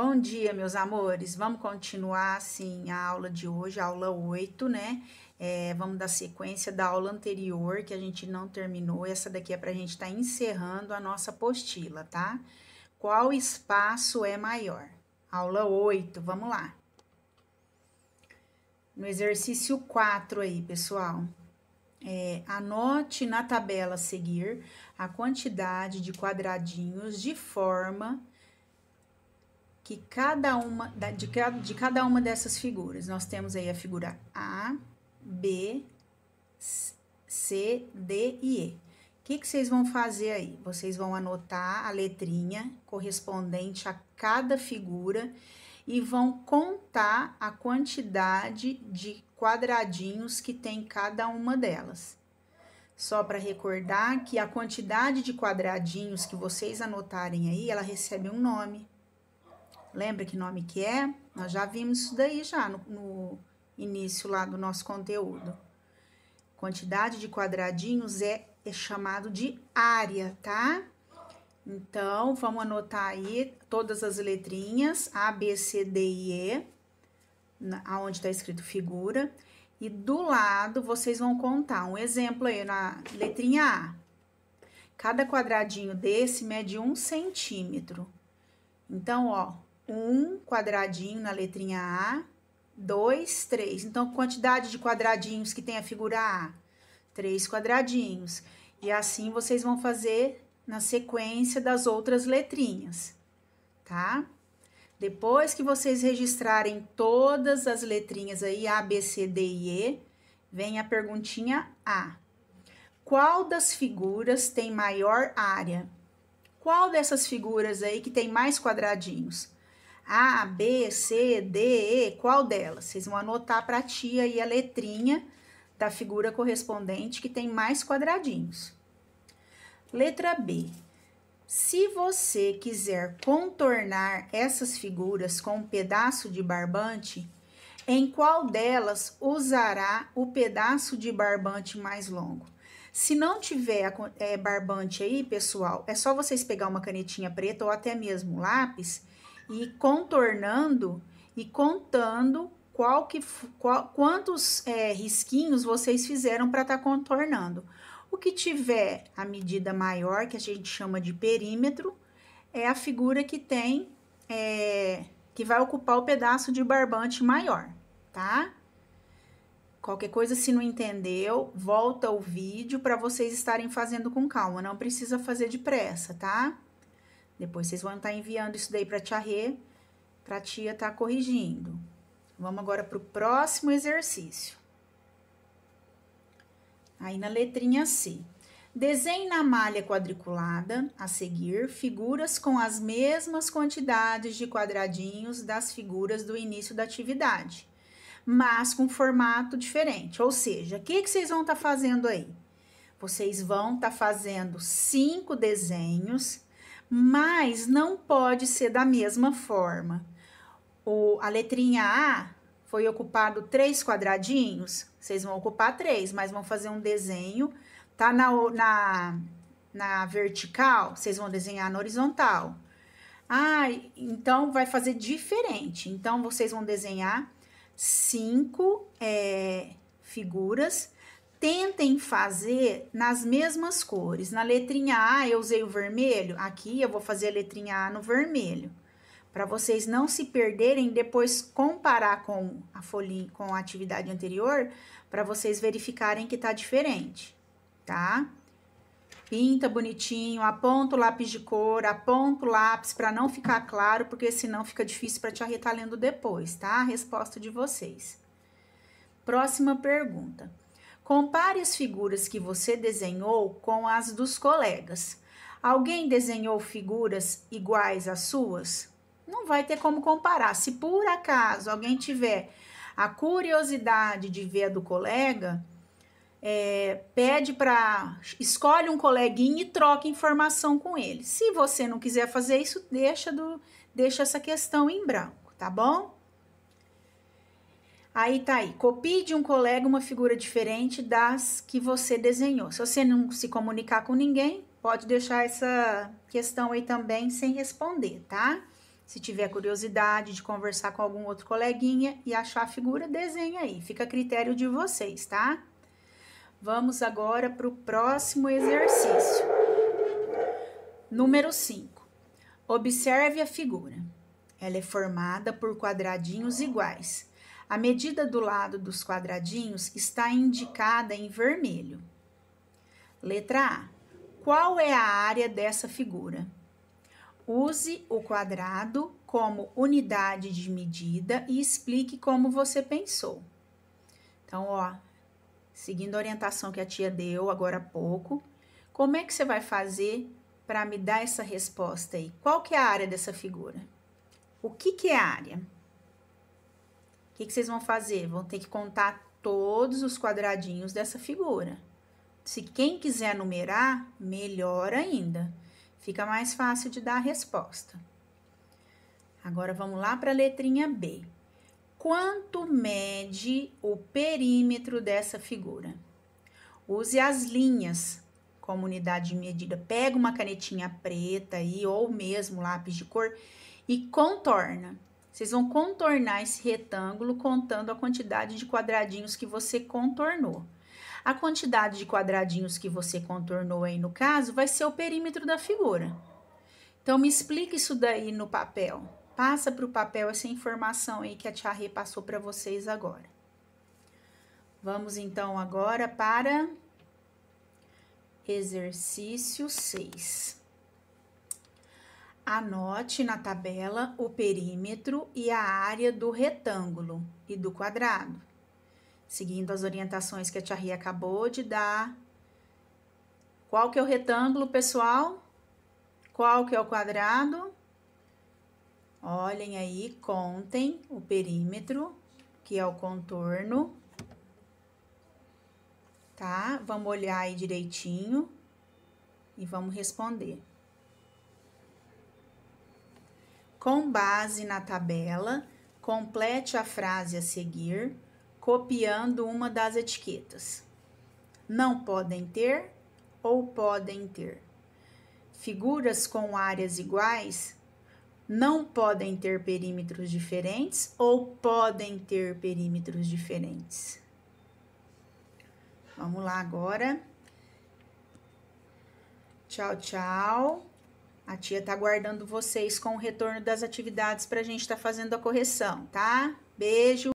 Bom dia, meus amores. Vamos continuar assim a aula de hoje, aula 8, né? É, vamos dar sequência da aula anterior que a gente não terminou. Essa daqui é para a gente estar tá encerrando a nossa apostila, tá? Qual espaço é maior? Aula 8, vamos lá. No exercício 4 aí, pessoal. É, anote na tabela a seguir a quantidade de quadradinhos de forma que cada uma de cada, de cada uma dessas figuras. Nós temos aí a figura A, B, C, D e E. O que, que vocês vão fazer aí? Vocês vão anotar a letrinha correspondente a cada figura e vão contar a quantidade de quadradinhos que tem cada uma delas. Só para recordar que a quantidade de quadradinhos que vocês anotarem aí, ela recebe um nome. Lembra que nome que é? Nós já vimos isso daí já no, no início lá do nosso conteúdo. Quantidade de quadradinhos é, é chamado de área, tá? Então, vamos anotar aí todas as letrinhas A, B, C, D e E, aonde está escrito figura. E do lado, vocês vão contar um exemplo aí na letrinha A. Cada quadradinho desse mede um centímetro. Então, ó, um quadradinho na letrinha A, dois, três. Então, quantidade de quadradinhos que tem a figura A? Três quadradinhos. E assim vocês vão fazer na sequência das outras letrinhas, tá? Depois que vocês registrarem todas as letrinhas aí, A, B, C, D e E, vem a perguntinha A. Qual das figuras tem maior área? Qual dessas figuras aí que tem mais quadradinhos? A, B, C, D, E, qual delas? Vocês vão anotar para a tia aí a letrinha da figura correspondente que tem mais quadradinhos. Letra B. Se você quiser contornar essas figuras com um pedaço de barbante, em qual delas usará o pedaço de barbante mais longo? Se não tiver é, barbante aí, pessoal, é só vocês pegar uma canetinha preta ou até mesmo lápis e contornando e contando qual que, qual, quantos é, risquinhos vocês fizeram para estar tá contornando. O que tiver a medida maior, que a gente chama de perímetro, é a figura que tem, é, que vai ocupar o pedaço de barbante maior, tá? Qualquer coisa, se não entendeu, volta o vídeo para vocês estarem fazendo com calma, não precisa fazer depressa, tá? Depois vocês vão estar enviando isso daí para a tia Rê, para a tia estar tá corrigindo. Vamos agora para o próximo exercício. Aí na letrinha C. Desenhe na malha quadriculada, a seguir, figuras com as mesmas quantidades de quadradinhos das figuras do início da atividade, mas com formato diferente. Ou seja, o que, que vocês vão estar tá fazendo aí? Vocês vão estar tá fazendo cinco desenhos mas não pode ser da mesma forma. O, a letrinha A foi ocupado três quadradinhos, vocês vão ocupar três, mas vão fazer um desenho, tá? Na, na, na vertical, vocês vão desenhar na horizontal. Ah, então vai fazer diferente. Então, vocês vão desenhar cinco é, figuras tentem fazer nas mesmas cores. Na letrinha A eu usei o vermelho, aqui eu vou fazer a letrinha A no vermelho, para vocês não se perderem depois comparar com a folhinha, com a atividade anterior, para vocês verificarem que tá diferente, tá? Pinta bonitinho, aponta o lápis de cor, aponta o lápis para não ficar claro, porque senão fica difícil para te arretar lendo depois, tá? A resposta de vocês. Próxima pergunta. Compare as figuras que você desenhou com as dos colegas. Alguém desenhou figuras iguais às suas? Não vai ter como comparar. Se por acaso alguém tiver a curiosidade de ver a do colega, é, pede para. escolhe um coleguinha e troca informação com ele. Se você não quiser fazer isso, deixa, do, deixa essa questão em branco, tá bom? Aí tá aí, copie de um colega uma figura diferente das que você desenhou. Se você não se comunicar com ninguém, pode deixar essa questão aí também sem responder, tá? Se tiver curiosidade de conversar com algum outro coleguinha e achar a figura, desenha aí. Fica a critério de vocês, tá? Vamos agora para o próximo exercício. Número 5. Observe a figura. Ela é formada por quadradinhos iguais, a medida do lado dos quadradinhos está indicada em vermelho. Letra A. Qual é a área dessa figura? Use o quadrado como unidade de medida e explique como você pensou. Então, ó, seguindo a orientação que a tia deu agora há pouco, como é que você vai fazer para me dar essa resposta aí? Qual que é a área dessa figura? O que, que é área? que, que vocês vão fazer? Vão ter que contar todos os quadradinhos dessa figura. Se quem quiser numerar, melhor ainda. Fica mais fácil de dar a resposta. Agora vamos lá para a letrinha B. Quanto mede o perímetro dessa figura? Use as linhas como unidade de medida. Pega uma canetinha preta aí ou mesmo lápis de cor e contorna. Vocês vão contornar esse retângulo contando a quantidade de quadradinhos que você contornou. A quantidade de quadradinhos que você contornou aí no caso vai ser o perímetro da figura. Então me explica isso daí no papel. Passa para o papel essa informação aí que a Tia Rê passou para vocês agora. Vamos então agora para exercício 6. Anote na tabela o perímetro e a área do retângulo e do quadrado. Seguindo as orientações que a tia Ria acabou de dar. Qual que é o retângulo, pessoal? Qual que é o quadrado? Olhem aí, contem o perímetro, que é o contorno. Tá? Vamos olhar aí direitinho e vamos responder. Com base na tabela, complete a frase a seguir, copiando uma das etiquetas. Não podem ter ou podem ter. Figuras com áreas iguais não podem ter perímetros diferentes ou podem ter perímetros diferentes. Vamos lá agora. Tchau, tchau. A tia tá aguardando vocês com o retorno das atividades para a gente estar tá fazendo a correção, tá? Beijo!